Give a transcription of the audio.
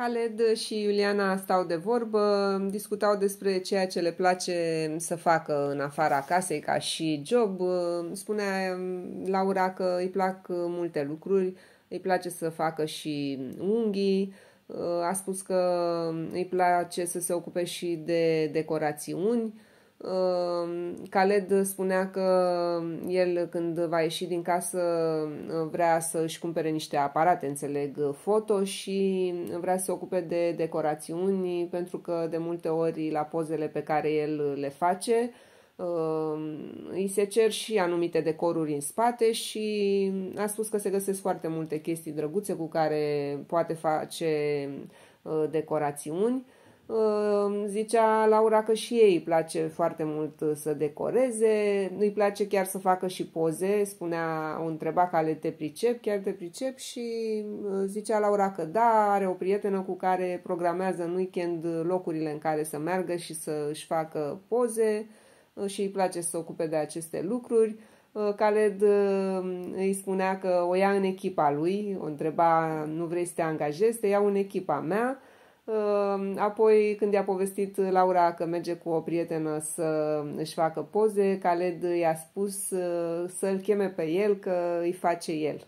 Khaled și Iuliana stau de vorbă, discutau despre ceea ce le place să facă în afara casei ca și job. Spunea um, Laura că îi plac multe lucruri, îi place să facă și unghii, uh, a spus că îi place să se ocupe și de decorațiuni, Ehm, Khaled spunea că el când va ieși din casă eh, vrea să își cumpere niște aparate, înțeleg, eh, foto și vrea să se ocupe de decorațiuni pentru că de multe ori la pozele pe care el le face ehm, îi se cer și anumite decoruri în spate și a spus că se găsesc foarte multe chestii drăguțe cu care poate face eh, decorațiuni Zicea Laura că și ei îi place foarte mult să decoreze, îi place chiar să facă și poze, spunea, o întreba care te pricep, chiar te pricep și uh, zicea Laura că da, are o prietenă cu care programează în weekend locurile în care să meargă și să își facă poze uh, și îi place să se ocupe de aceste lucruri. Caled uh, îi spunea că o ia în echipa lui, o întreba, nu vrei să te angajezi, te iau în echipa mea Um, apoi, când i-a povestit Laura că merge cu o prietenă să își facă poze, Khaled i-a spus uh, să-l cheme pe el, că îi face el.